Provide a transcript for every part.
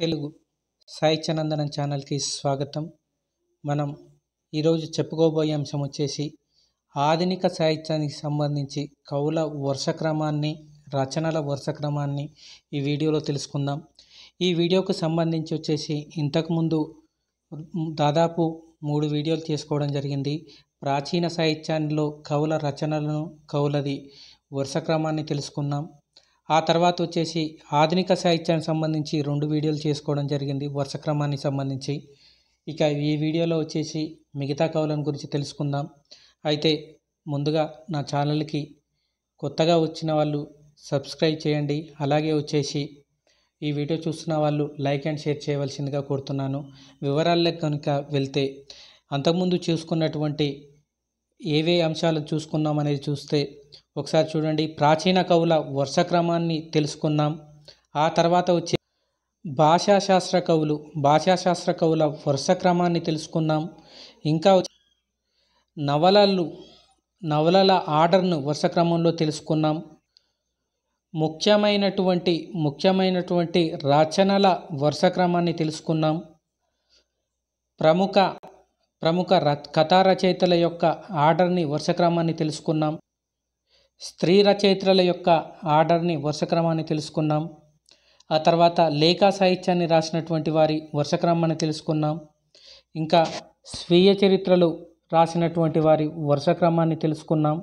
తెలుగు సాహిత్యానందనం ఛానల్కి స్వాగతం మనం ఈరోజు చెప్పుకోబోయే అంశం వచ్చేసి ఆధునిక సాహిత్యానికి సంబంధించి కవుల వరుసక్రమాన్ని రచనల వరుసక్రమాన్ని ఈ వీడియోలో తెలుసుకుందాం ఈ వీడియోకు సంబంధించి వచ్చేసి ఇంతకుముందు దాదాపు మూడు వీడియోలు చేసుకోవడం జరిగింది ప్రాచీన సాహిత్యాల్లో కవుల రచనలను కవులది వరుస క్రమాన్ని తెలుసుకున్నాం ఆ తర్వాత వచ్చేసి ఆధునిక సాహిత్యానికి సంబంధించి రెండు వీడియోలు చేసుకోవడం జరిగింది వరుస క్రమానికి సంబంధించి ఇక ఈ వీడియోలో వచ్చేసి మిగతా కవులను గురించి తెలుసుకుందాం అయితే ముందుగా నా ఛానల్కి కొత్తగా వచ్చిన వాళ్ళు సబ్స్క్రైబ్ చేయండి అలాగే వచ్చేసి ఈ వీడియో చూస్తున్న వాళ్ళు లైక్ అండ్ షేర్ చేయవలసిందిగా కోరుతున్నాను వివరాలకు కనుక వెళ్తే అంతకుముందు చూసుకున్నటువంటి ఏవే అంశాలు చూసుకున్నామనేది చూస్తే ఒకసారి చూడండి ప్రాచీన కవుల వర్షక్రమాన్ని తెలుసుకుందాం తెలుసుకున్నాం ఆ తర్వాత వచ్చే భాషాశాస్త్ర కవులు భాషాశాస్త్ర కవుల వరుస క్రమాన్ని తెలుసుకున్నాం ఇంకా నవలలు నవలల ఆర్డర్ను వరుస క్రమంలో తెలుసుకున్నాం ముఖ్యమైనటువంటి ముఖ్యమైనటువంటి రచనల వరుస క్రమాన్ని తెలుసుకున్నాం ప్రముఖ ప్రముఖ కథా రచయితల యొక్క ఆర్డర్ని వరుస క్రమాన్ని తెలుసుకున్నాం స్త్రీ రచయిత్రుల యొక్క ఆర్డర్ని వరుసక్రమాన్ని తెలుసుకున్నాం ఆ తర్వాత లేఖా సాహిత్యాన్ని రాసినటువంటి వారి వర్షక్రమాన్ని తెలుసుకున్నాం ఇంకా స్వీయ చరిత్రలు రాసినటువంటి వారి వరుసక్రమాన్ని తెలుసుకున్నాం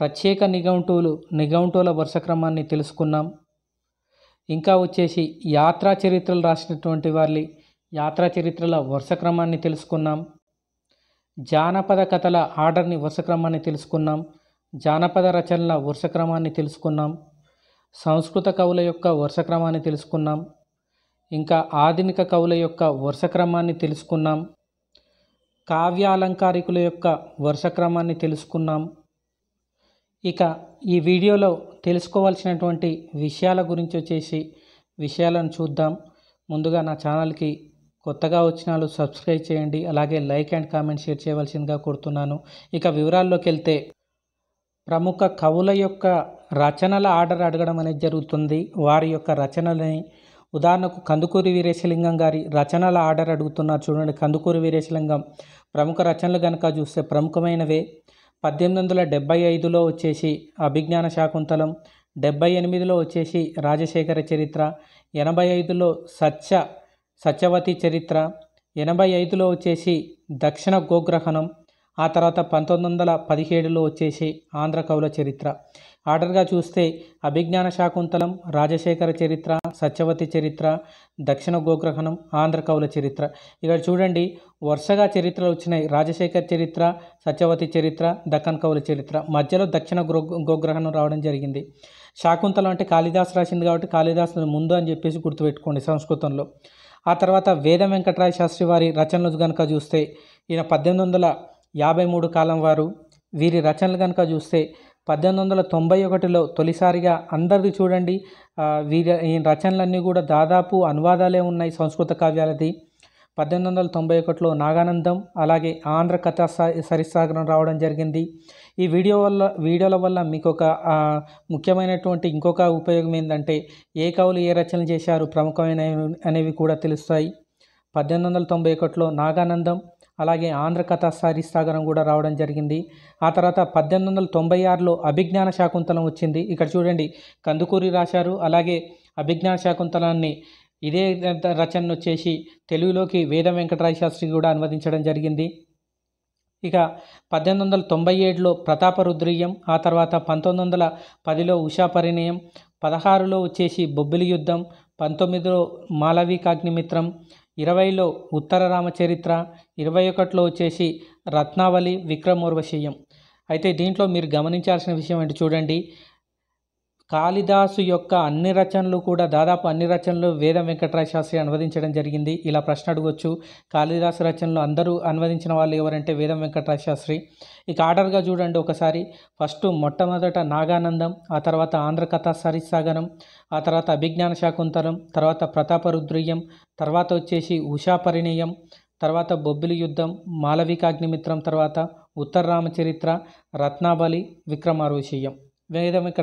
ప్రత్యేక నిఘంటువులు నిఘంటువుల వరుసక్రమాన్ని తెలుసుకున్నాం ఇంకా వచ్చేసి యాత్రా చరిత్రలు రాసినటువంటి వారి యాత్రా చరిత్రల వరుసక్రమాన్ని తెలుసుకున్నాం జానపద కథల ఆర్డర్ని వరుసక్రమాన్ని తెలుసుకున్నాం జానపద రచనల వరుసక్రమాన్ని తెలుసుకున్నాం సంస్కృత కవుల యొక్క వరుసక్రమాన్ని తెలుసుకున్నాం ఇంకా ఆధునిక కవుల యొక్క వరుసక్రమాన్ని తెలుసుకున్నాం కావ్య అలంకారికుల యొక్క వరుసక్రమాన్ని తెలుసుకున్నాం ఇక ఈ వీడియోలో తెలుసుకోవాల్సినటువంటి విషయాల గురించి వచ్చేసి విషయాలను చూద్దాం ముందుగా నా ఛానల్కి కొత్తగా వచ్చిన వాళ్ళు సబ్స్క్రైబ్ చేయండి అలాగే లైక్ అండ్ కామెంట్ షేర్ చేయవలసిందిగా కోరుతున్నాను ఇక వివరాల్లోకి వెళ్తే ప్రముఖ కవుల యొక్క రచనల ఆర్డర్ అడగడం అనేది జరుగుతుంది వారి యొక్క రచనలని ఉదాహరణకు కందుకూరి వీరేశలింగం గారి రచనల ఆర్డర్ అడుగుతున్నారు చూడండి కందుకూరి వీరేశలింగం ప్రముఖ రచనలు కనుక చూస్తే ప్రముఖమైనవే పద్దెనిమిది వందల డెబ్బై ఐదులో వచ్చేసి అభిజ్ఞాన శాకుంతలం డెబ్బై ఎనిమిదిలో వచ్చేసి రాజశేఖర చరిత్ర ఎనభై ఐదులో సత్య సత్యవతి చరిత్ర ఎనభై ఐదులో వచ్చేసి దక్షిణ గోగ్రహణం ఆ తర్వాత పంతొమ్మిది వందల పదిహేడులో వచ్చేసి ఆంధ్ర కవుల చరిత్ర ఆర్డర్గా చూస్తే అభిజ్ఞాన శాకుంతలం రాజశేఖర చరిత్ర సత్యవతి చరిత్ర దక్షిణ గోగ్రహణం ఆంధ్ర కవుల చరిత్ర ఇక్కడ చూడండి వరుసగా చరిత్రలు వచ్చినాయి రాజశేఖర చరిత్ర సత్యవతి చరిత్ర దక్కన్ కవుల చరిత్ర మధ్యలో దక్షిణ గ్రో గోగ్రహణం రావడం జరిగింది శాకుంతలం అంటే కాళిదాస్ రాసింది కాబట్టి కాళిదాస్ ముందు అని చెప్పేసి గుర్తుపెట్టుకోండి సంస్కృతంలో ఆ తర్వాత వేద వెంకటరాయ శాస్త్రి వారి రచనలు కనుక చూస్తే ఈయన పద్దెనిమిది వందల యాభై మూడు కాలం వారు వీరి రచనలు కనుక చూస్తే పద్దెనిమిది వందల తొంభై ఒకటిలో తొలిసారిగా అందరిది చూడండి వీరి ఈ రచనలన్నీ కూడా దాదాపు అనువాదాలే ఉన్నాయి సంస్కృత కావ్యాలది పద్దెనిమిది వందల తొంభై ఒకటిలో నాగానందం అలాగే ఆంధ్ర కథా సరిసాగరం రావడం జరిగింది ఈ వీడియో వల్ల వీడియోల వల్ల మీకు ఒక ముఖ్యమైనటువంటి ఇంకొక ఉపయోగం ఏంటంటే ఏ కవులు ఏ రచనలు చేశారు ప్రముఖమైన అనేవి కూడా తెలుస్తాయి పద్దెనిమిది వందల తొంభై ఒకటిలో నాగానందం అలాగే ఆంధ్ర కథ సాగరం కూడా రావడం జరిగింది ఆ తర్వాత పద్దెనిమిది వందల తొంభై ఆరులో అభిజ్ఞాన శాకుంతలం వచ్చింది ఇక్కడ చూడండి కందుకూరి రాశారు అలాగే అభిజ్ఞాన శాకుంతలాన్ని ఇదే రచనను వచ్చేసి తెలుగులోకి వేద వెంకటరాయ శాస్త్రి కూడా అనువదించడం జరిగింది ఇక పద్దెనిమిది వందల తొంభై ఏడులో ప్రతాపరుద్రీయం ఆ తర్వాత పంతొమ్మిది వందల పదిలో ఉషా పరిణయం పదహారులో వచ్చేసి బొబ్బిలి యుద్ధం పంతొమ్మిదిలో మాలవికాగ్నిమిత్రం ఇరవైలో ఉత్తర రామచరిత్ర ఇరవై ఒకటిలో వచ్చేసి రత్నావళి విక్రమోర్వశీయం అయితే దీంట్లో మీరు గమనించాల్సిన విషయం ఏంటి చూడండి కాళిదాసు యొక్క అన్ని రచనలు కూడా దాదాపు అన్ని రచనలు వేద వెంకటరాయ శాస్త్రి అనువదించడం జరిగింది ఇలా ప్రశ్న అడగొచ్చు కాళిదాసు రచనలు అందరూ అనువదించిన వాళ్ళు ఎవరంటే వేదం వెంకటరాయ శాస్త్రి ఇక ఆర్డర్గా చూడండి ఒకసారి ఫస్ట్ మొట్టమొదట నాగానందం ఆ తర్వాత కథా సరిసాగనం ఆ తర్వాత అభిజ్ఞాన శాకుంతలం తర్వాత ప్రతాపరుద్రియం తర్వాత వచ్చేసి ఉషా పరిణయం తర్వాత బొబ్బిలి యుద్ధం మాలవికాగ్నిమిత్రం తర్వాత ఉత్తర రామచరిత్ర రత్నాబలి విక్రమారుషీయం వేదమిక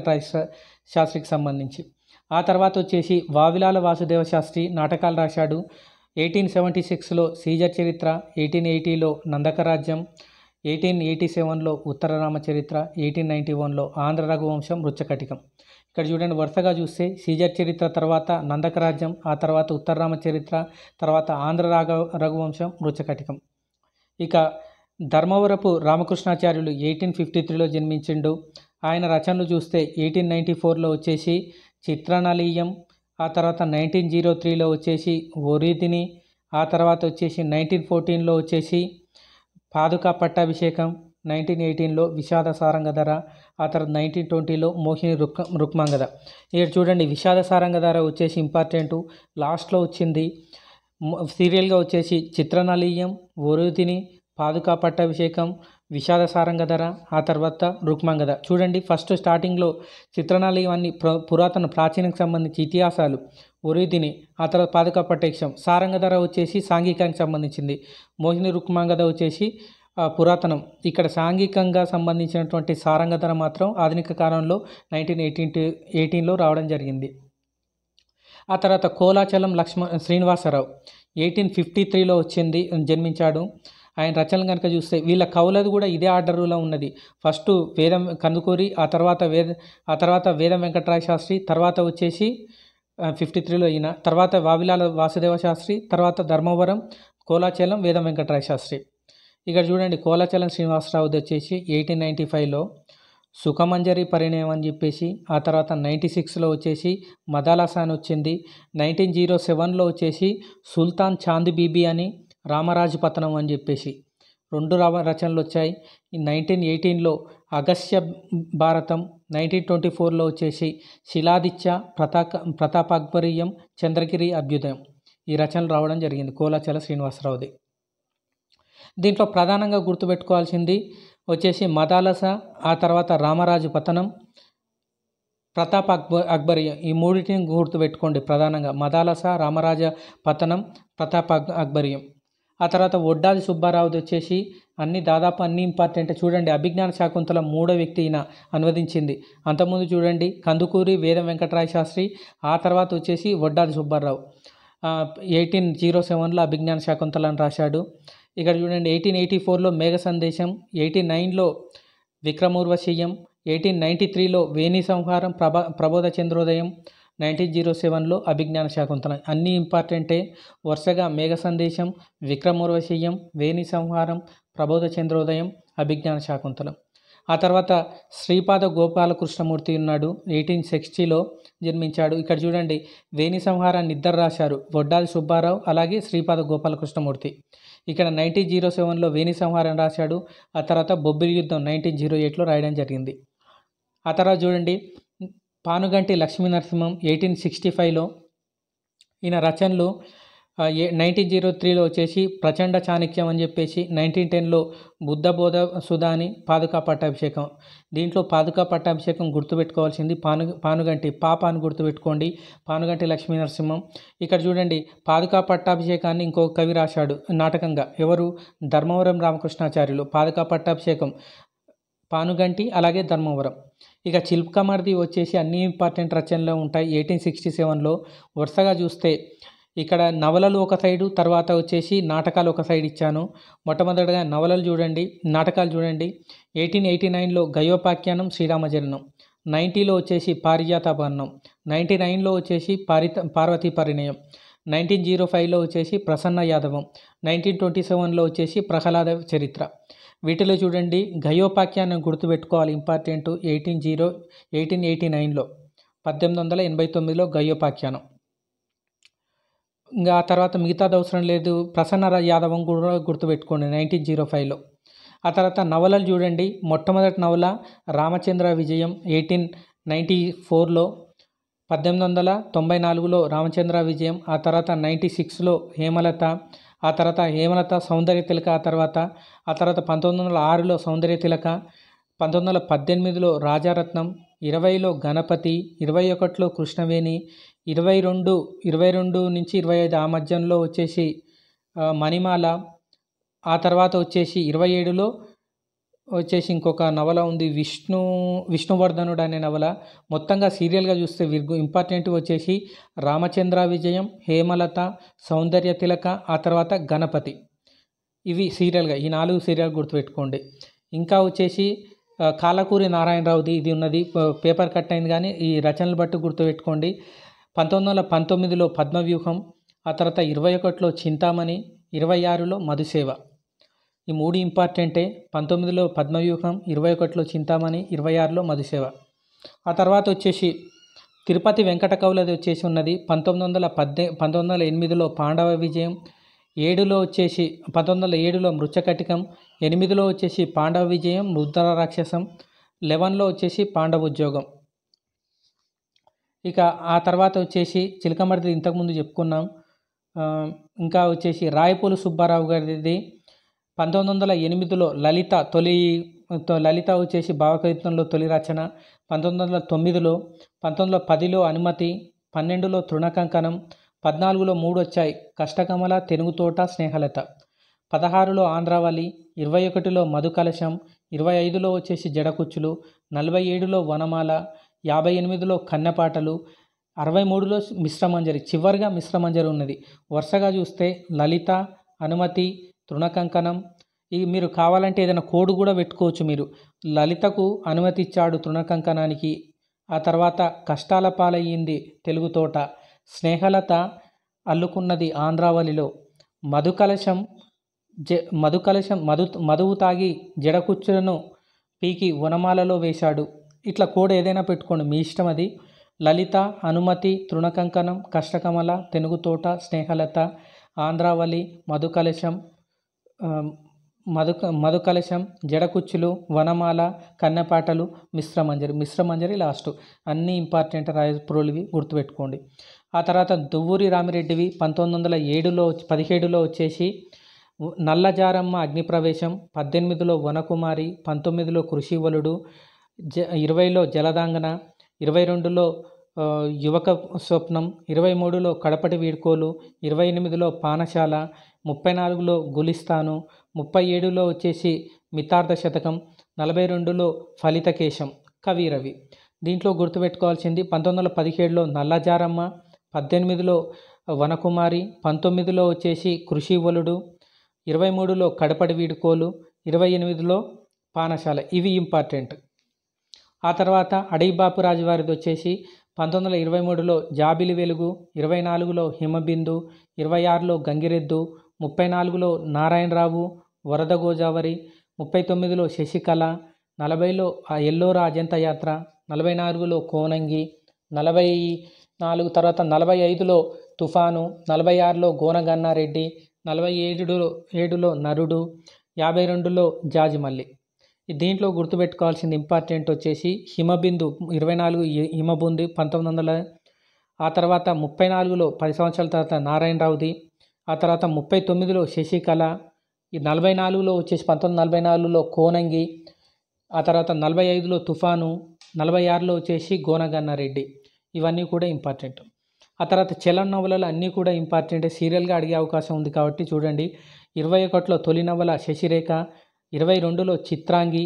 శాస్త్రికి సంబంధించి ఆ తర్వాత వచ్చేసి వావిలాల వాసుదేవ శాస్త్రి నాటకాలు రాశాడు ఎయిటీన్ సెవెంటీ సిక్స్లో సీజర్ చరిత్ర ఎయిటీన్ ఎయిటీలో నందకరాజ్యం ఎయిటీన్ ఎయిటీ సెవెన్లో ఉత్తర రామ చరిత్ర ఎయిటీన్ నైంటీ వన్లో ఆంధ్ర రఘువంశం వృచ్చకటికం ఇక్కడ చూడండి వరుసగా చూస్తే సీజర్ చరిత్ర తర్వాత నందకరాజ్యం ఆ తర్వాత ఉత్తర రామ చరిత్ర తర్వాత ఆంధ్ర రాఘ రఘువంశం వృచ్చకటికం ఇక ధర్మవరపు రామకృష్ణాచార్యులు ఎయిటీన్ ఫిఫ్టీ త్రీలో జన్మించిండు ఆయన రచనలు చూస్తే ఎయిటీన్ నైంటీ ఫోర్లో వచ్చేసి చిత్రనలీయం ఆ తర్వాత నైన్టీన్ జీరో త్రీలో వచ్చేసి ఒరిదిని ఆ తర్వాత వచ్చేసి నైన్టీన్ ఫోర్టీన్లో వచ్చేసి పాదుకా పట్టాభిషేకం నైన్టీన్ ఎయిటీన్లో విషాద సారంగధర ఆ తర్వాత నైన్టీన్ ట్వంటీలో మోహిని రుక్ రుక్మాంగద ఇక్కడ చూడండి విషాద సారంగధర వచ్చేసి ఇంపార్టెంటు లాస్ట్లో వచ్చింది సీరియల్గా వచ్చేసి చిత్రనలీయం ఒరుతిని పాదుకా పట్టాభిషేకం విషాద ధర ఆ తర్వాత రుక్మంగధ చూడండి ఫస్ట్ స్టార్టింగ్లో చిత్రణాలు ఇవన్నీ పురాతన ప్రాచీనకు సంబంధించి ఇతిహాసాలు ఉరిదిని ఆ తర్వాత పాదక పటేక్షం సారంగధర వచ్చేసి సాంఘికానికి సంబంధించింది మోహిని రుక్మాంగద వచ్చేసి పురాతనం ఇక్కడ సాంఘికంగా సంబంధించినటువంటి సారంగధర మాత్రం ఆధునిక కాలంలో నైన్టీన్ ఎయిటీన్ ఎయిటీన్లో రావడం జరిగింది ఆ తర్వాత కోలాచలం లక్ష్మణ శ్రీనివాసరావు ఎయిటీన్ ఫిఫ్టీ త్రీలో వచ్చింది జన్మించాడు ఆయన రచనలు కనుక చూస్తే వీళ్ళ కవులది కూడా ఇదే ఆర్డర్లో ఉన్నది ఫస్ట్ వేదం కందుకూరి ఆ తర్వాత వేద ఆ తర్వాత వేదం వెంకటరాయ శాస్త్రి తర్వాత వచ్చేసి ఫిఫ్టీ త్రీలో అయిన తర్వాత వావిలాల వాసుదేవ శాస్త్రి తర్వాత ధర్మవరం కోలాచలం వేదం వెంకటరాయ శాస్త్రి ఇక్కడ చూడండి కోలాచలం శ్రీనివాసరావుది వచ్చేసి ఎయిటీన్ నైంటీ ఫైవ్లో సుఖమంజరి పరిణయం అని చెప్పేసి ఆ తర్వాత నైంటీ సిక్స్లో వచ్చేసి మదాలాసా అని వచ్చింది నైన్టీన్ జీరో సెవెన్లో వచ్చేసి సుల్తాన్ చాంద్ బీబీ అని రామరాజపట్నం అని చెప్పేసి రెండు రామ రచనలు వచ్చాయి నైన్టీన్ ఎయిటీన్లో అగస్య భారతం నైన్టీన్ ట్వంటీ ఫోర్లో వచ్చేసి శిలాదిత్య ప్రతాక ప్రతాపాగ్బరీయం చంద్రగిరి అభ్యుదయం ఈ రచనలు రావడం జరిగింది కోలాచల శ్రీనివాసరావుది దీంట్లో ప్రధానంగా గుర్తుపెట్టుకోవాల్సింది వచ్చేసి మదాలస ఆ తర్వాత రామరాజు పతనం ప్రతాప్ అక్బర్ అక్బరియం ఈ మూడింటిని గుర్తుపెట్టుకోండి ప్రధానంగా మదాలస రామరాజ పతనం ప్రతాప్ అక్బరియం ఆ తర్వాత ఒడ్డాది సుబ్బారావుది వచ్చేసి అన్ని దాదాపు అన్ని ఇంపార్టెంట్ చూడండి అభిజ్ఞాన శాకుంతల మూడో వ్యక్తి ఈయన అనువదించింది అంతకుముందు చూడండి కందుకూరి వేదం వెంకటరాయ శాస్త్రి ఆ తర్వాత వచ్చేసి ఒడ్డాది సుబ్బారావు ఎయిటీన్ జీరో సెవెన్లో అభిజ్ఞాన శాకుంతల అని రాశాడు ఇక్కడ చూడండి ఎయిటీన్ ఎయిటీ ఫోర్లో మేఘ సందేశం ఎయిటీ నైన్లో విక్రమూర్వశీయం ఎయిటీన్ నైంటీ త్రీలో వేణి సంహారం ప్రభ ప్రబోధ చంద్రోదయం నైన్టీన్ జీరో సెవెన్లో అభిజ్ఞాన శాకుంతలం అన్నీ ఇంపార్టెంటే వరుసగా మేఘ సందేశం విక్రమోర్వశీయం వేణి సంహారం ప్రబోధ చంద్రోదయం అభిజ్ఞాన శాకుంతలం ఆ తర్వాత శ్రీపాద గోపాలకృష్ణమూర్తి ఉన్నాడు ఎయిటీన్ సిక్స్టీలో జన్మించాడు ఇక్కడ చూడండి వేణి సంహారాన్ని ఇద్దరు రాశారు బొడ్డాది సుబ్బారావు అలాగే శ్రీపాద గోపాలకృష్ణమూర్తి ఇక్కడ నైన్టీన్ జీరో సెవెన్లో వేణి సంహారం రాశాడు ఆ తర్వాత బొబ్బిలి యుద్ధం నైన్టీన్ జీరో ఎయిట్లో రాయడం జరిగింది ఆ తర్వాత చూడండి పానుగంటి లక్ష్మీ నరసింహం ఎయిటీన్ సిక్స్టీ ఫైవ్లో ఈయన రచనలు నైన్టీన్ జీరో త్రీలో వచ్చేసి ప్రచండ చాణక్యం అని చెప్పేసి నైన్టీన్ టెన్లో బుద్ధ బోధ సుధాని పాదుకా పట్టాభిషేకం దీంట్లో పాదుకా పట్టాభిషేకం గుర్తుపెట్టుకోవాల్సింది పాను పానుగంటి పాప అని గుర్తుపెట్టుకోండి పానుగంటి లక్ష్మీ నరసింహం ఇక్కడ చూడండి పాదుకా పట్టాభిషేకాన్ని ఇంకో కవి రాశాడు నాటకంగా ఎవరు ధర్మవరం రామకృష్ణాచార్యులు పాదుకా పట్టాభిషేకం పానుగంటి అలాగే ధర్మవరం ఇక చిల్కమర్ది వచ్చేసి అన్ని ఇంపార్టెంట్ రచనలు ఉంటాయి ఎయిటీన్ సిక్స్టీ సెవెన్లో వరుసగా చూస్తే ఇక్కడ నవలలు ఒక సైడు తర్వాత వచ్చేసి నాటకాలు ఒక సైడ్ ఇచ్చాను మొట్టమొదటిగా నవలలు చూడండి నాటకాలు చూడండి ఎయిటీన్ ఎయిటీ నైన్లో గయోపాఖ్యానం శ్రీరామజరణం నైంటీలో వచ్చేసి పారిజాతాపర్ణం నైంటీ నైన్లో వచ్చేసి పారిత పార్వతీ పరిణయం నైన్టీన్ జీరో ఫైవ్లో వచ్చేసి ప్రసన్న యాదవం నైన్టీన్ ట్వంటీ సెవెన్లో వచ్చేసి ప్రహ్లాద చరిత్ర వీటిలో చూడండి గయోపాఖ్యానం గుర్తుపెట్టుకోవాలి important eighteen zero eighteen eighty నైన్లో పద్దెనిమిది వందల ఎనభై తొమ్మిదిలో గయోపాఖ్యానం ఇంకా ఆ తర్వాత మిగతాది అవసరం లేదు ప్రసన్న యాదవం కూడా గుర్తుపెట్టుకోండి నైన్టీన్ జీరో ఫైవ్లో ఆ తర్వాత నవలలు చూడండి మొట్టమొదటి నవల రామచంద్ర విజయం ఎయిటీన్ నైంటీ ఫోర్లో పద్దెనిమిది వందల తొంభై నాలుగులో రామచంద్ర విజయం ఆ తర్వాత నైంటీ సిక్స్లో హేమలత ఆ తర్వాత హేమలత సౌందర్య తిలక ఆ తర్వాత ఆ తర్వాత పంతొమ్మిది వందల ఆరులో సౌందర్య తిలక పంతొమ్మిది వందల పద్దెనిమిదిలో రాజారత్నం ఇరవైలో గణపతి ఇరవై ఒకటిలో కృష్ణవేణి ఇరవై రెండు ఇరవై రెండు నుంచి ఇరవై ఐదు ఆ మధ్యంలో వచ్చేసి మణిమాల ఆ తర్వాత వచ్చేసి ఇరవై ఏడులో వచ్చేసి ఇంకొక నవల ఉంది విష్ణు విష్ణువర్ధనుడు అనే నవల మొత్తంగా సీరియల్గా చూస్తే విర్గు ఇంపార్టెంట్ వచ్చేసి రామచంద్ర విజయం హేమలత సౌందర్య తిలక ఆ తర్వాత గణపతి ఇవి సీరియల్గా ఈ నాలుగు సీరియల్ గుర్తుపెట్టుకోండి ఇంకా వచ్చేసి కాలకూరి నారాయణరావుది ఇది ఉన్నది పేపర్ కట్ అయింది కానీ ఈ రచనలు బట్టి గుర్తుపెట్టుకోండి పంతొమ్మిది వందల పంతొమ్మిదిలో పద్మవ్యూహం ఆ తర్వాత ఇరవై ఒకటిలో చింతామణి ఇరవై ఆరులో మధుసేవ ఈ మూడు ఇంపార్టెంటే పంతొమ్మిదిలో పద్మవ్యూహం ఇరవై ఒకటిలో చింతామణి ఇరవై ఆరులో మధుసేవ ఆ తర్వాత వచ్చేసి తిరుపతి వెంకట కవులది వచ్చేసి ఉన్నది పంతొమ్మిది వందల పద్దె పంతొమ్మిది వందల ఎనిమిదిలో పాండవ విజయం ఏడులో వచ్చేసి పంతొమ్మిది వందల ఏడులో మృచ్చకటికం ఎనిమిదిలో వచ్చేసి పాండవ విజయం రుద్ర రాక్షసం లెవెన్లో వచ్చేసి పాండవ ఉద్యోగం ఇక ఆ తర్వాత వచ్చేసి చిలకమర్ది ఇంతకుముందు చెప్పుకున్నాం ఇంకా వచ్చేసి రాయపూలు సుబ్బారావు గారిది పంతొమ్మిది వందల ఎనిమిదిలో లలిత తొలి లలిత వచ్చేసి భావకవిత్వంలో తొలి రచన పంతొమ్మిది వందల తొమ్మిదిలో పంతొమ్మిది వందల పదిలో అనుమతి పన్నెండులో తృణకంకణం పద్నాలుగులో మూడు వచ్చాయి కష్టకమల తెనుగుతోట స్నేహలత పదహారులో ఆంధ్రావళి ఇరవై ఒకటిలో మధుకలశం ఇరవై ఐదులో వచ్చేసి జడకుచ్చులు నలభై ఏడులో వనమాల యాభై ఎనిమిదిలో కన్నెపాటలు అరవై మూడులో మిశ్రమంజరి చివరిగా మిశ్రమంజరి ఉన్నది వరుసగా చూస్తే లలిత అనుమతి తృణకంకణం ఈ మీరు కావాలంటే ఏదైనా కోడ్ కూడా పెట్టుకోవచ్చు మీరు లలితకు అనుమతి ఇచ్చాడు తృణకంకణానికి ఆ తర్వాత కష్టాల పాలయ్యింది తెలుగు తోట స్నేహలత అల్లుకున్నది ఆంధ్రావళిలో మధుకలశం జ మధుకలశం మధు మధువు తాగి జడకుచ్చులను పీకి వనమాలలో వేశాడు ఇట్లా కోడ్ ఏదైనా పెట్టుకోండి మీ ఇష్టం అది లలిత అనుమతి తృణకంకణం కష్టకమల తెలుగుతోట స్నేహలత ఆంధ్రావళి మధుకలశం మధుక మధుకలశం జడకుచ్చులు వనమాల కన్నెపాటలు మిశ్రమంజరి మిశ్రమంజరి లాస్ట్ అన్ని ఇంపార్టెంట్ రాయప్రోలివి గుర్తుపెట్టుకోండి ఆ తర్వాత దువ్వూరి రామిరెడ్డివి పంతొమ్మిది వందల ఏడులో పదిహేడులో వచ్చేసి నల్లజారమ్మ అగ్నిప్రవేశం పద్దెనిమిదిలో వనకుమారి పంతొమ్మిదిలో కృషివలుడు జ ఇరవైలో జలదాంగన ఇరవై రెండులో యువక స్వప్నం ఇరవై మూడులో కడపటి వీడ్కోలు ఇరవై ఎనిమిదిలో పానశాల ముప్పై నాలుగులో గులిస్తాను ముప్పై ఏడులో వచ్చేసి మితార్థ శతకం నలభై రెండులో ఫలితకేశం కవిరవి దీంట్లో గుర్తుపెట్టుకోవాల్సింది పంతొమ్మిది వందల పదిహేడులో నల్లజారమ్మ పద్దెనిమిదిలో వనకుమారి పంతొమ్మిదిలో వచ్చేసి కృషివలుడు ఇరవై మూడులో కడపడి వీడుకోలు ఇరవై ఎనిమిదిలో పానశాల ఇవి ఇంపార్టెంట్ ఆ తర్వాత అడైబాపు రాజువారిది వచ్చేసి పంతొమ్మిది వందల ఇరవై మూడులో జాబిలి వెలుగు ఇరవై నాలుగులో హిమబిందు ఇరవై ఆరులో గంగిరెద్దు ముప్పై నాలుగులో నారాయణరావు వరద గోదావరి ముప్పై తొమ్మిదిలో శశికళ నలభైలో ఆ ఎల్లోరా అజంత యాత్ర నలభై నాలుగులో కోనంగి నలభై నాలుగు తర్వాత నలభై ఐదులో తుఫాను నలభై ఆరులో గోనగన్నారెడ్డి నలభై ఏడులో ఏడులో నరుడు యాభై రెండులో జాజిమల్లి దీంట్లో గుర్తుపెట్టుకోవాల్సింది ఇంపార్టెంట్ వచ్చేసి హిమబిందు ఇరవై నాలుగు హిమబుంది పంతొమ్మిది వందల ఆ తర్వాత ముప్పై నాలుగులో పది సంవత్సరాల తర్వాత నారాయణరావుది ఆ తర్వాత ముప్పై తొమ్మిదిలో శశికళ ఈ నలభై నాలుగులో వచ్చేసి పంతొమ్మిది నలభై నాలుగులో కోనంగి ఆ తర్వాత నలభై ఐదులో తుఫాను నలభై ఆరులో వచ్చేసి గోనగన్నారెడ్డి ఇవన్నీ కూడా ఇంపార్టెంట్ ఆ తర్వాత చలన నవలలు అన్నీ కూడా ఇంపార్టెంట్ సీరియల్గా అడిగే అవకాశం ఉంది కాబట్టి చూడండి ఇరవై ఒకటిలో తొలి నవల శశిరేఖ ఇరవై రెండులో చిత్రాంగి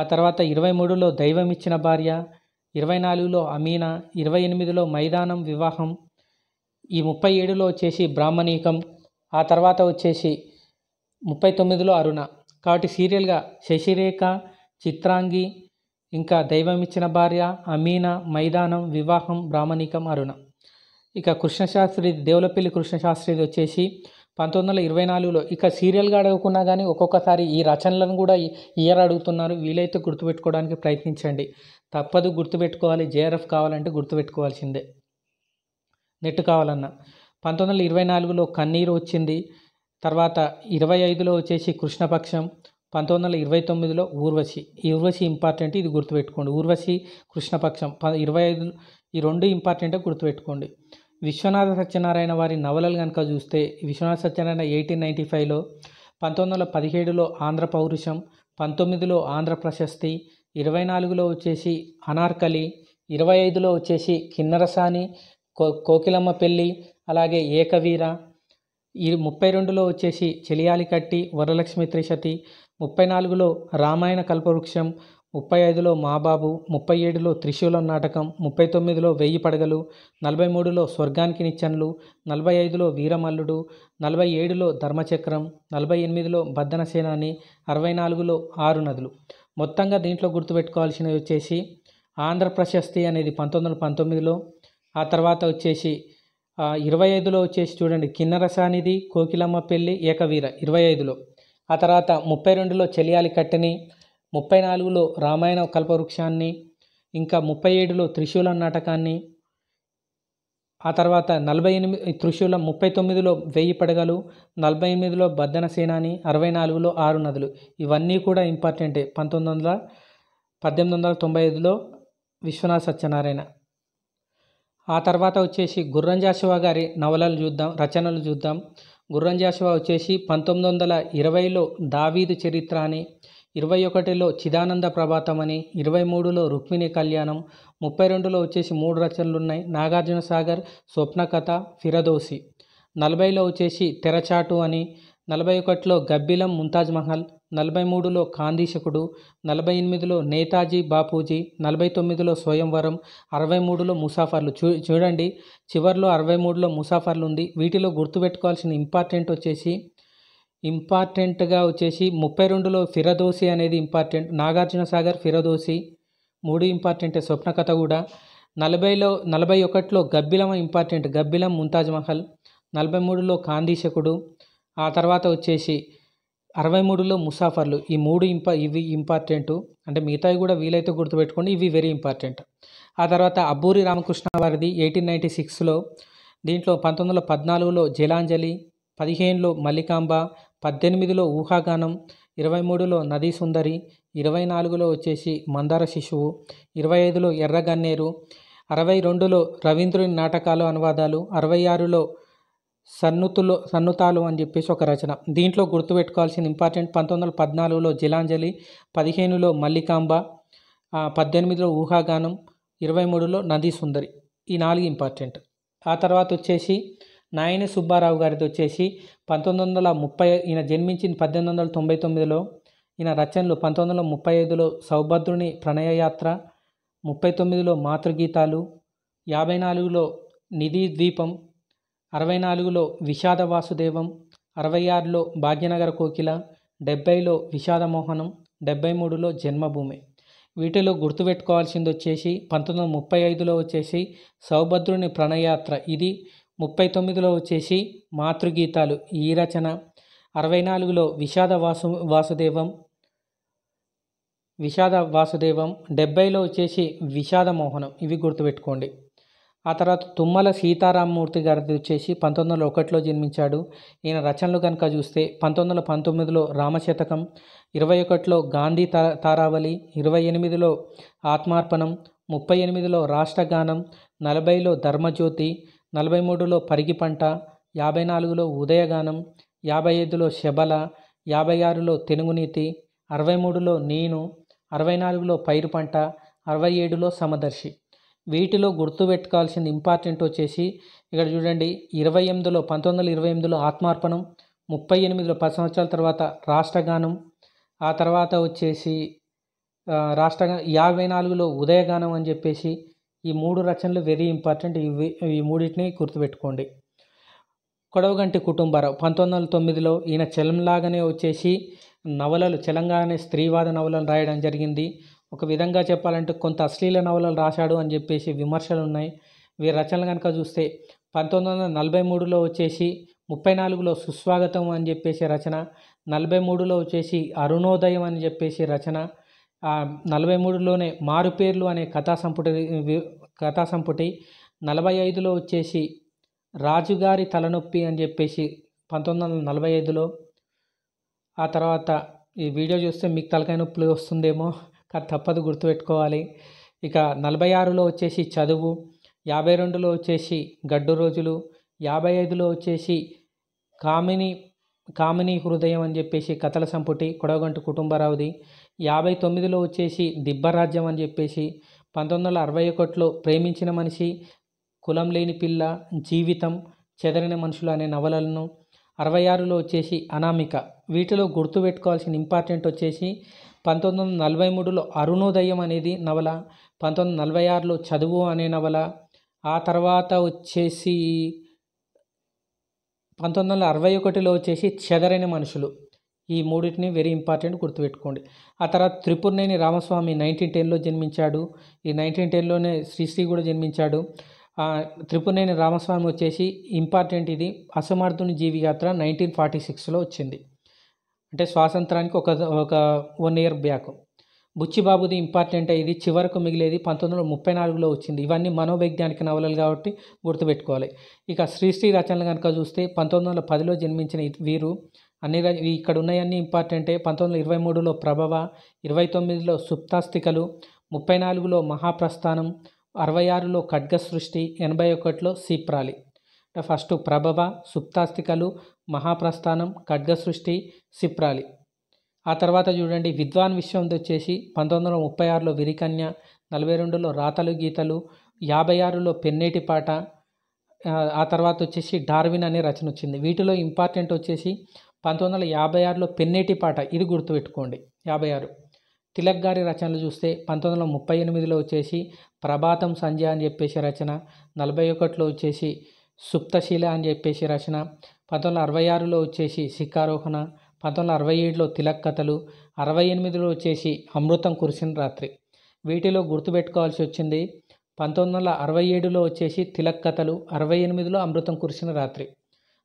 ఆ తర్వాత ఇరవై మూడులో దైవం ఇచ్చిన భార్య ఇరవై నాలుగులో అమీనా ఇరవై ఎనిమిదిలో మైదానం వివాహం ఈ ముప్పై ఏడులో వచ్చేసి బ్రాహ్మణీకం ఆ తర్వాత వచ్చేసి ముప్పై తొమ్మిదిలో అరుణ కాబట్టి సీరియల్గా శశిరేఖ చిత్రాంగి ఇంకా దైవం ఇచ్చిన భార్య అమీన మైదానం వివాహం బ్రాహ్మణీకం అరుణ ఇక కృష్ణశాస్త్రి దేవులపల్లి కృష్ణశాస్త్రిది వచ్చేసి పంతొమ్మిది వందల ఇరవై నాలుగులో ఇక సీరియల్గా అడగకున్నా కానీ ఒక్కొక్కసారి ఈ రచనలను కూడా ఇయర్ అడుగుతున్నారు వీలైతే గుర్తుపెట్టుకోవడానికి ప్రయత్నించండి తప్పదు గుర్తుపెట్టుకోవాలి జేఆర్ఎఫ్ కావాలంటే గుర్తుపెట్టుకోవాల్సిందే నెట్ కావాలన్న పంతొమ్మిది వందల ఇరవై నాలుగులో కన్నీరు వచ్చింది తర్వాత ఇరవై ఐదులో వచ్చేసి కృష్ణపక్షం పంతొమ్మిది వందల ఇరవై తొమ్మిదిలో ఊర్వశి ఈ ఊర్వశి ఇంపార్టెంట్ ఇది గుర్తుపెట్టుకోండి ఊర్వశి కృష్ణపక్షం ఇరవై ఐదు ఈ రెండు ఇంపార్టెంట్ గుర్తుపెట్టుకోండి విశ్వనాథ సత్యనారాయణ వారి నవలలు కనుక చూస్తే విశ్వనాథ సత్యనారాయణ ఎయిటీన్ నైంటీ ఫైవ్లో పంతొమ్మిది వందల పదిహేడులో ఆంధ్ర పౌరుషం పంతొమ్మిదిలో ఆంధ్ర ప్రశస్తి ఇరవై నాలుగులో వచ్చేసి అనార్కలి ఇరవై ఐదులో వచ్చేసి కిన్నరసాని కో కోకిలమ్మ పెళ్ళి అలాగే ఏకవీర ఈ ముప్పై రెండులో వచ్చేసి చెలియాలి కట్టి వరలక్ష్మి త్రిశతి ముప్పై నాలుగులో రామాయణ కల్పవృక్షం ముప్పై ఐదులో మాబాబు ముప్పై ఏడులో త్రిశూలం నాటకం ముప్పై తొమ్మిదిలో వెయ్యి పడగలు నలభై మూడులో స్వర్గానికి నిచ్చన్లు నలభై ఐదులో వీరమల్లుడు నలభై ఏడులో ధర్మచక్రం నలభై ఎనిమిదిలో బద్దనసేనాని అరవై నాలుగులో ఆరు నదులు మొత్తంగా దీంట్లో గుర్తుపెట్టుకోవాల్సినవి వచ్చేసి ఆంధ్ర ప్రశస్తి అనేది పంతొమ్మిది వందల పంతొమ్మిదిలో ఆ తర్వాత వచ్చేసి ఇరవై ఐదులో వచ్చేసి చూడండి కిన్నరసానిధి కోకిలమ్మ పెళ్ళి ఏకవీర ఇరవై ఐదులో ఆ తర్వాత ముప్పై రెండులో చెలియాలి కట్టెని ముప్పై నాలుగులో రామాయణ కల్పవృక్షాన్ని ఇంకా ముప్పై ఏడులో త్రిశూలం నాటకాన్ని ఆ తర్వాత నలభై ఎనిమిది త్రిశూలం ముప్పై తొమ్మిదిలో వెయ్యి పడగలు నలభై ఎనిమిదిలో బద్దన సేనాని అరవై నాలుగులో ఆరు నదులు ఇవన్నీ కూడా ఇంపార్టెంటే పంతొమ్మిది వందల పద్దెనిమిది వందల తొంభై ఐదులో విశ్వనాథ్ సత్యనారాయణ ఆ తర్వాత వచ్చేసి గుర్రంజాశివ గారి నవలలు చూద్దాం రచనలు చూద్దాం గుర్రం వచ్చేసి పంతొమ్మిది వందల ఇరవైలో దావీదు చరిత్ర అని ఇరవై ఒకటిలో చిదానంద ప్రభాతం అని ఇరవై మూడులో రుక్మిణి కళ్యాణం ముప్పై రెండులో వచ్చేసి మూడు రచనలు ఉన్నాయి నాగార్జున సాగర్ స్వప్నకథ ఫిరదోసి నలభైలో వచ్చేసి తెరచాటు అని నలభై ఒకటిలో గబ్బిలం ముంతాజ్ మహల్ నలభై మూడులో కాందీశకుడు నలభై ఎనిమిదిలో నేతాజీ బాపూజీ నలభై తొమ్మిదిలో స్వయంవరం అరవై మూడులో ముసాఫర్లు చూ చూడండి చివరిలో అరవై మూడులో ముసాఫర్లు ఉంది వీటిలో గుర్తుపెట్టుకోవాల్సిన ఇంపార్టెంట్ వచ్చేసి ఇంపార్టెంట్గా వచ్చేసి ముప్పై రెండులో ఫిరదోసి అనేది ఇంపార్టెంట్ నాగార్జున సాగర్ ఫిరదోసి మూడు ఇంపార్టెంట్ స్వప్న కథ కూడా నలభైలో నలభై ఒకటిలో గబ్బిలం ఇంపార్టెంట్ గబ్బిలం ముంతాజ్ మహల్ నలభై మూడులో కాందీశకుడు ఆ తర్వాత వచ్చేసి అరవై మూడులో ముసాఫర్లు ఈ మూడు ఇంపా ఇవి ఇంపార్టెంట్ అంటే మిగతావి కూడా వీలైతే గుర్తుపెట్టుకోండి ఇవి వెరీ ఇంపార్టెంట్ ఆ తర్వాత అబ్బూరి రామకృష్ణ వారిది ఎయిటీన్ నైంటీ సిక్స్లో దీంట్లో పంతొమ్మిది వందల పద్నాలుగులో జలాంజలి పదిహేనులో మల్లికాంబ పద్దెనిమిదిలో ఊహాగానం ఇరవై మూడులో నదీ సుందరి ఇరవై నాలుగులో వచ్చేసి మందార శిశువు ఇరవై ఐదులో ఎర్రగన్నేరు అరవై రెండులో రవీంద్రుని నాటకాలు అనువాదాలు అరవై ఆరులో సన్నుతులు సన్నుతాలు అని చెప్పేసి ఒక రచన దీంట్లో గుర్తుపెట్టుకోవాల్సిన ఇంపార్టెంట్ పంతొమ్మిది వందల పద్నాలుగులో జిలాంజలి పదిహేనులో మల్లికాంబ పద్దెనిమిదిలో ఊహాగానం ఇరవై మూడులో నదీ సుందరి ఈ నాలుగు ఇంపార్టెంట్ ఆ తర్వాత వచ్చేసి నాయని సుబ్బారావు గారిది వచ్చేసి పంతొమ్మిది వందల ముప్పై ఈయన జన్మించిన పద్దెనిమిది వందల తొంభై తొమ్మిదిలో ఈయన రచనలు పంతొమ్మిది వందల ముప్పై ఐదులో సౌభద్రుని ప్రణయయాత్ర ముప్పై తొమ్మిదిలో మాతృగీతాలు యాభై నాలుగులో నిధి ద్వీపం అరవై నాలుగులో విషాద వాసుదేవం అరవై ఆరులో భాగ్యనగర కోకిల డెబ్బైలో విషాదమోహనం డెబ్బై మూడులో జన్మభూమి వీటిలో గుర్తుపెట్టుకోవాల్సింది వచ్చేసి పంతొమ్మిది వందల ముప్పై ఐదులో వచ్చేసి సౌభద్రుని ప్రణయాత్ర ఇది ముప్పై తొమ్మిదిలో వచ్చేసి మాతృగీతాలు ఈ రచన అరవై నాలుగులో విషాద వాసు వాసుదేవం విషాద వాసుదేవం డెబ్బైలో వచ్చేసి విషాద మోహనం ఇవి గుర్తుపెట్టుకోండి ఆ తర్వాత తుమ్మల సీతారామమూర్తి గారి వచ్చేసి పంతొమ్మిది వందల ఒకటిలో జన్మించాడు ఈయన రచనలు కనుక చూస్తే పంతొమ్మిది వందల పంతొమ్మిదిలో రామశతకం ఇరవై ఒకటిలో గాంధీ తా తారావళి ఇరవై ఎనిమిదిలో ఆత్మార్పణం ముప్పై ఎనిమిదిలో రాష్ట్రగానం నలభైలో ధర్మజ్యోతి నలభై మూడులో పరిగి పంట యాభై నాలుగులో ఉదయగానం యాభై ఐదులో శబల యాభై ఆరులో తెనుగునీతి అరవై మూడులో నేను అరవై నాలుగులో పైరు పంట అరవై ఏడులో సమదర్శి వీటిలో గుర్తుపెట్టుకోవాల్సింది ఇంపార్టెంట్ వచ్చేసి ఇక్కడ చూడండి ఇరవై ఎనిమిదిలో పంతొమ్మిది వందల ఇరవై ఎనిమిదిలో ఆత్మార్పణం ముప్పై ఎనిమిదిలో పది సంవత్సరాల తర్వాత రాష్ట్రగానం ఆ తర్వాత వచ్చేసి రాష్ట్ర యాభై నాలుగులో ఉదయగానం అని చెప్పేసి ఈ మూడు రచనలు వెరీ ఇంపార్టెంట్ ఇవి ఈ మూడింటిని గుర్తుపెట్టుకోండి కొడవగంటి కుటుంబారావు పంతొమ్మిది వందల తొమ్మిదిలో ఈయన చెలంలాగానే వచ్చేసి నవలలు తెలంగాణ స్త్రీవాద నవలను రాయడం జరిగింది ఒక విధంగా చెప్పాలంటే కొంత అశ్లీల నవలలు రాశాడు అని చెప్పేసి విమర్శలు ఉన్నాయి వీరి రచనలు కనుక చూస్తే పంతొమ్మిది వందల నలభై మూడులో వచ్చేసి ముప్పై నాలుగులో సుస్వాగతం అని చెప్పేసి రచన నలభై మూడులో వచ్చేసి అరుణోదయం అని చెప్పేసి రచన నలభై మూడులోనే మారుపేర్లు అనే కథా సంపుటి కథా సంపుటి నలభై ఐదులో వచ్చేసి రాజుగారి తలనొప్పి అని చెప్పేసి పంతొమ్మిది వందల నలభై ఐదులో ఆ తర్వాత ఈ వీడియో చూస్తే మీకు తలకాయ నొప్పులు వస్తుందేమో అది తప్పదు గుర్తుపెట్టుకోవాలి ఇక నలభై ఆరులో వచ్చేసి చదువు యాభై రెండులో వచ్చేసి గడ్డు రోజులు యాభై ఐదులో వచ్చేసి కామిని కామిని హృదయం అని చెప్పేసి కథల సంపుటి కొడవగంటి కుటుంబరావుది యాభై తొమ్మిదిలో వచ్చేసి దిబ్బరాజ్యం అని చెప్పేసి పంతొమ్మిది వందల అరవై ఒకటిలో ప్రేమించిన మనిషి కులం లేని పిల్ల జీవితం చెదరిన మనుషులు అనే నవలలను అరవై ఆరులో వచ్చేసి అనామిక వీటిలో గుర్తుపెట్టుకోవాల్సిన ఇంపార్టెంట్ వచ్చేసి పంతొమ్మిది వందల నలభై మూడులో అరుణోదయం అనేది నవల పంతొమ్మిది వందల నలభై ఆరులో చదువు అనే నవల ఆ తర్వాత వచ్చేసి పంతొమ్మిది వందల అరవై ఒకటిలో వచ్చేసి చెదరైన మనుషులు ఈ మూడింటిని వెరీ ఇంపార్టెంట్ గుర్తుపెట్టుకోండి ఆ తర్వాత త్రిపురనేని రామస్వామి నైన్టీన్ టెన్లో జన్మించాడు ఈ నైన్టీన్ టెన్లోనే శ్రీశ్రీ కూడా జన్మించాడు త్రిపురనేని రామస్వామి వచ్చేసి ఇంపార్టెంట్ ఇది అసమర్థుని జీవియాత్ర నైన్టీన్ ఫార్టీ సిక్స్లో వచ్చింది అంటే స్వాతంత్రానికి ఒక ఒక వన్ ఇయర్ బ్యాక్ బుచ్చిబాబుది ఇంపార్టెంట్ ఇది చివరకు మిగిలేది పంతొమ్మిది వందల ముప్పై నాలుగులో వచ్చింది ఇవన్నీ మనోవైజ్ఞానిక నవలలు కాబట్టి గుర్తుపెట్టుకోవాలి ఇక శ్రీశ్రీ రచనలు కనుక చూస్తే పంతొమ్మిది వందల పదిలో జన్మించిన వీరు అన్ని ఇక్కడ ఉన్నాయన్నీ ఇంపార్టెంటే పంతొమ్మిది వందల ఇరవై మూడులో ప్రభవ ఇరవై తొమ్మిదిలో సుప్తాస్తికలు ముప్పై నాలుగులో మహాప్రస్థానం అరవై ఆరులో ఖడ్గ సృష్టి ఎనభై ఒకటిలో సీప్రాలి ఫస్ట్ ప్రభవ సుప్తాస్తికలు మహాప్రస్థానం ఖడ్గసృష్టి సిప్రాలి ఆ తర్వాత చూడండి విద్వాన్ విషయం వచ్చేసి పంతొమ్మిది వందల ముప్పై ఆరులో విరికన్య నలభై రెండులో రాతలు గీతలు యాభై ఆరులో పెన్నేటి పాట ఆ తర్వాత వచ్చేసి డార్విన్ అనే రచన వచ్చింది వీటిలో ఇంపార్టెంట్ వచ్చేసి పంతొమ్మిది వందల యాభై ఆరులో పెన్నేటి పాట ఇది గుర్తుపెట్టుకోండి యాభై ఆరు తిలక్ గారి రచనలు చూస్తే పంతొమ్మిది వందల ముప్పై ఎనిమిదిలో వచ్చేసి ప్రభాతం సంధ్య అని చెప్పేసి రచన నలభై ఒకటిలో వచ్చేసి సుప్తశీల అని చెప్పేసి రచన పంతొమ్మిది అరవై ఆరులో వచ్చేసి శిఖారోహణ పంతొమ్మిది అరవై ఏడులో తిలక్ కథలు అరవై ఎనిమిదిలో వచ్చేసి అమృతం కురిసిన రాత్రి వీటిలో గుర్తుపెట్టుకోవాల్సి వచ్చింది పంతొమ్మిది వందల అరవై ఏడులో వచ్చేసి తిలక్ కథలు అరవై ఎనిమిదిలో అమృతం కురిసిన రాత్రి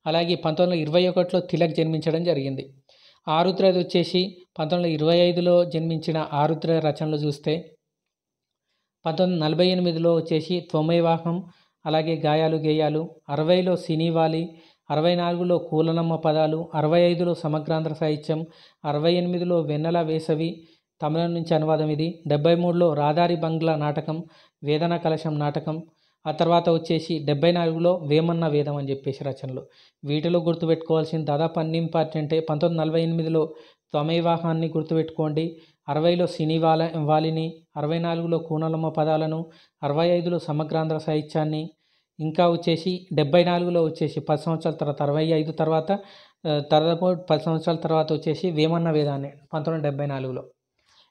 అలాగే పంతొమ్మిది వందల ఇరవై ఒకటిలో తిలక్ జన్మించడం జరిగింది ఆరుద్రది వచ్చేసి పంతొమ్మిది వందల ఇరవై ఐదులో జన్మించిన ఆరుద్ర రచనలు చూస్తే పంతొమ్మిది నలభై ఎనిమిదిలో వచ్చేసి త్వమైవాహం అలాగే గాయాలు గేయాలు అరవైలో సినీవాలి అరవై నాలుగులో కూలనమ్మ పదాలు అరవై ఐదులో సమగ్రాంధ్ర సాహిత్యం అరవై ఎనిమిదిలో వెన్నెల వేసవి తమిళం నుంచి అనువాదం ఇది డెబ్బై మూడులో రాదారి బంగ్లా నాటకం వేదన కలశం నాటకం ఆ తర్వాత వచ్చేసి డెబ్బై నాలుగులో వేమన్న వేదం అని చెప్పేసి రచనలు వీటిలో గుర్తుపెట్టుకోవాల్సిన దాదాపు అన్ని ఇంపార్టెంట్ పంతొమ్మిది నలభై ఎనిమిదిలో త్వమైవాహాన్ని గుర్తుపెట్టుకోండి అరవైలో సినీవాల వాలిని అరవై నాలుగులో కూనలమ్మ పదాలను అరవై ఐదులో సమగ్రాంధ్ర సాహిత్యాన్ని ఇంకా వచ్చేసి డెబ్బై నాలుగులో వచ్చేసి పది సంవత్సరాల తర్వాత అరవై ఐదు తర్వాత తర్వాత పది సంవత్సరాల తర్వాత వచ్చేసి వేమన్న వేదాన్ని పంతొమ్మిది డెబ్బై నాలుగులో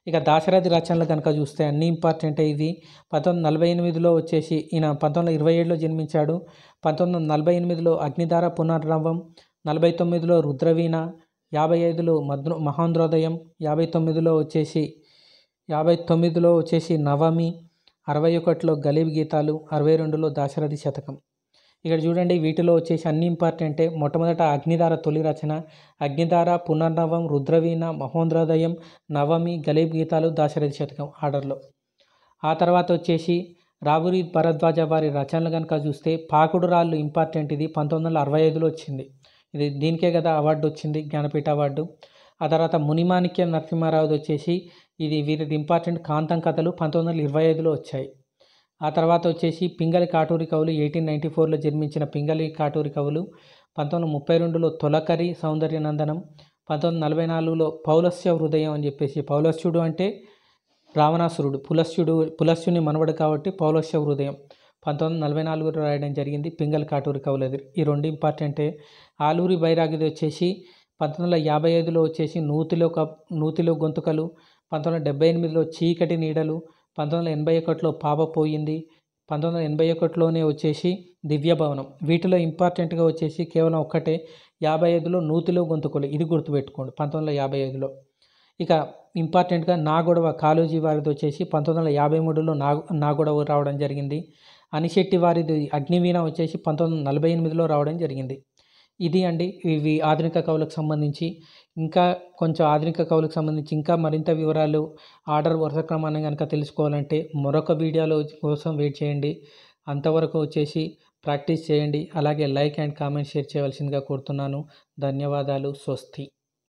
ఇక దాశరథి రచనలు కనుక చూస్తే అన్ని ఇంపార్టెంట్ ఇది పంతొమ్మిది నలభై ఎనిమిదిలో వచ్చేసి ఈయన పంతొమ్మిది ఇరవై ఏడులో జన్మించాడు పంతొమ్మిది వందల నలభై ఎనిమిదిలో అగ్నిధార పునర్నవం నలభై తొమ్మిదిలో రుద్రవీణ యాభై ఐదులో మధు మహాంద్రోదయం యాభై తొమ్మిదిలో వచ్చేసి యాభై తొమ్మిదిలో వచ్చేసి నవమి అరవై ఒకటిలో గలీబ్ గీతాలు అరవై రెండులో దాశరథి శతకం ఇక్కడ చూడండి వీటిలో వచ్చేసి అన్ని ఇంపార్టెంటే మొట్టమొదట అగ్నిధార తొలి రచన అగ్నిధార పునర్నవం రుద్రవీణ మహోంద్రోదయం నవమి గలీబ్ గీతాలు దాశరథి శతకం ఆర్డర్లో ఆ తర్వాత వచ్చేసి రావురి భరద్వాజ వారి రచనలు కనుక చూస్తే పాకుడు రాళ్ళు ఇంపార్టెంట్ ఇది పంతొమ్మిది వందల అరవై ఐదులో వచ్చింది ఇది దీనికే కదా అవార్డు వచ్చింది జ్ఞానపీఠ అవార్డు ఆ తర్వాత మునిమాణిక్య నరసింహారావు వచ్చేసి ఇది వీరిది ఇంపార్టెంట్ కాంతం కథలు పంతొమ్మిది వందల ఇరవై ఐదులో వచ్చాయి ఆ తర్వాత వచ్చేసి పింగలి కాటూరి కవులు ఎయిటీన్ నైంటీ ఫోర్లో జన్మించిన పింగలి కాటూరి కవులు పంతొమ్మిది వందల ముప్పై రెండులో తొలకరి సౌందర్యనందనం పంతొమ్మిది నలభై నాలుగులో పౌలస్య హృదయం అని చెప్పేసి పౌలస్యుడు అంటే రావణాసురుడు పులస్యుడు పులస్యుని మనవడు కాబట్టి పౌలస్య హృదయం పంతొమ్మిది నలభై నాలుగులో రాయడం జరిగింది పింగల్ కాటూరి అది ఈ రెండు ఇంపార్టెంటే ఆలూరి బైరాగిది వచ్చేసి పంతొమ్మిది వందల యాభై ఐదులో వచ్చేసి నూతిలో క నూతిలో గొంతుకలు పంతొమ్మిది వందల డెబ్బై ఎనిమిదిలో చీకటి నీడలు పంతొమ్మిది వందల ఎనభై ఒకటిలో పాప పోయింది పంతొమ్మిది వందల ఎనభై ఒకటిలోనే వచ్చేసి దివ్యభవనం వీటిలో ఇంపార్టెంట్గా వచ్చేసి కేవలం ఒక్కటే యాభై ఐదులో నూతిలో గొంతుకోలు ఇది గుర్తుపెట్టుకోండి పంతొమ్మిది వందల యాభై ఐదులో ఇక ఇంపార్టెంట్గా నాగొడవ కాళోజీ వారిది వచ్చేసి పంతొమ్మిది వందల యాభై మూడులో నాగ నాగొడవ రావడం జరిగింది అనిశెట్టి వారిది అగ్నివీణ వచ్చేసి పంతొమ్మిది వందల నలభై ఎనిమిదిలో రావడం జరిగింది ఇది అండి ఇవి ఆధునిక కవులకు సంబంధించి ఇంకా కొంచెం ఆధునిక కవులకు సంబంధించి ఇంకా మరింత వివరాలు ఆర్డర్ వరుస క్రమాన్ని కనుక తెలుసుకోవాలంటే మరొక వీడియోలో కోసం వెయిట్ చేయండి అంతవరకు వచ్చేసి ప్రాక్టీస్ చేయండి అలాగే లైక్ అండ్ కామెంట్ షేర్ చేయవలసిందిగా కోరుతున్నాను ధన్యవాదాలు స్వస్తి